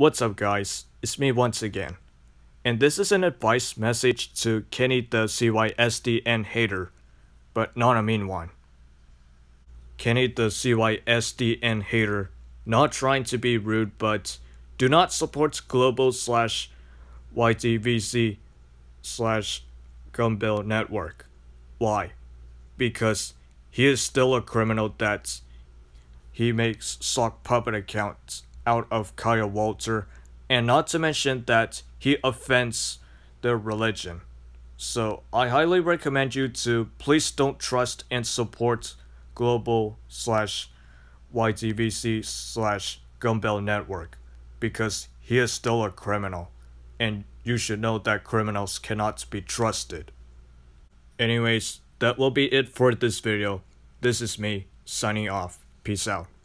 What's up guys, it's me once again. And this is an advice message to Kenny the CYSDN hater, but not a mean one. Kenny the CYSDN hater, not trying to be rude but do not support global slash YDVC slash Gumbill network. Why? Because he is still a criminal that he makes sock puppet accounts out of Kyle Walter, and not to mention that he offends their religion. So I highly recommend you to please don't trust and support global slash YTVC slash Gumbel Network because he is still a criminal, and you should know that criminals cannot be trusted. Anyways, that will be it for this video. This is me, signing off. Peace out.